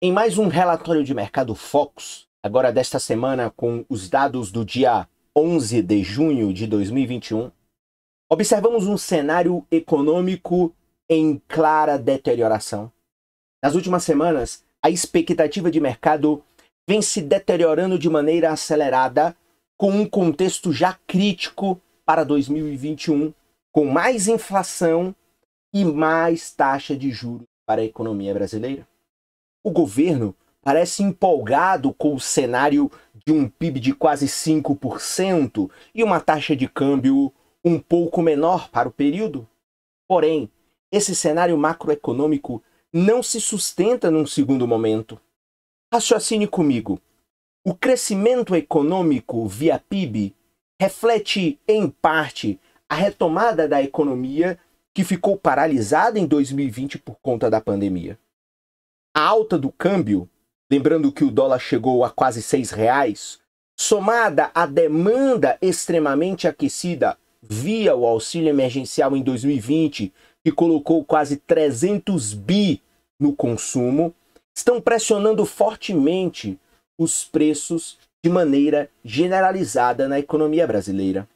Em mais um relatório de mercado Focus, agora desta semana com os dados do dia 11 de junho de 2021, observamos um cenário econômico em clara deterioração. Nas últimas semanas, a expectativa de mercado vem se deteriorando de maneira acelerada, com um contexto já crítico para 2021, com mais inflação e mais taxa de juros para a economia brasileira. O governo parece empolgado com o cenário de um PIB de quase 5% e uma taxa de câmbio um pouco menor para o período. Porém, esse cenário macroeconômico não se sustenta num segundo momento. Raciocine comigo. O crescimento econômico via PIB reflete, em parte, a retomada da economia que ficou paralisada em 2020 por conta da pandemia a alta do câmbio, lembrando que o dólar chegou a quase seis reais, somada à demanda extremamente aquecida via o auxílio emergencial em 2020, que colocou quase 300 bi no consumo, estão pressionando fortemente os preços de maneira generalizada na economia brasileira.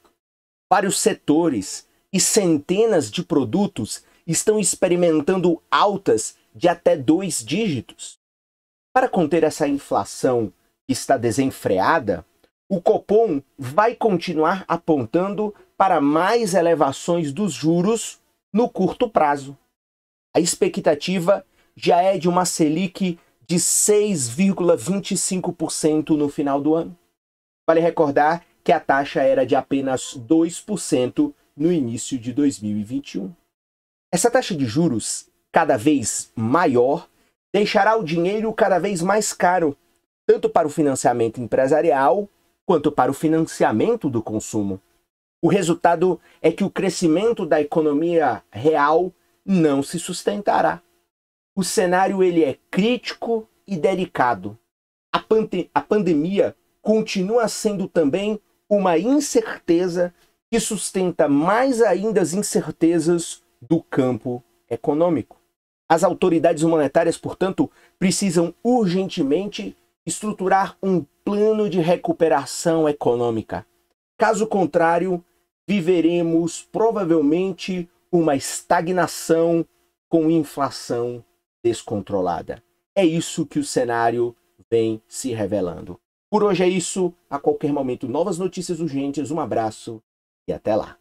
Vários setores e centenas de produtos estão experimentando altas de até dois dígitos. Para conter essa inflação que está desenfreada, o Copom vai continuar apontando para mais elevações dos juros no curto prazo. A expectativa já é de uma Selic de 6,25% no final do ano. Vale recordar que a taxa era de apenas 2% no início de 2021. Essa taxa de juros cada vez maior deixará o dinheiro cada vez mais caro, tanto para o financiamento empresarial quanto para o financiamento do consumo. O resultado é que o crescimento da economia real não se sustentará. O cenário ele é crítico e delicado. A, pande a pandemia continua sendo também uma incerteza que sustenta mais ainda as incertezas do campo econômico. As autoridades monetárias, portanto, precisam urgentemente estruturar um plano de recuperação econômica. Caso contrário, viveremos provavelmente uma estagnação com inflação descontrolada. É isso que o cenário vem se revelando. Por hoje é isso. A qualquer momento, novas notícias urgentes. Um abraço e até lá.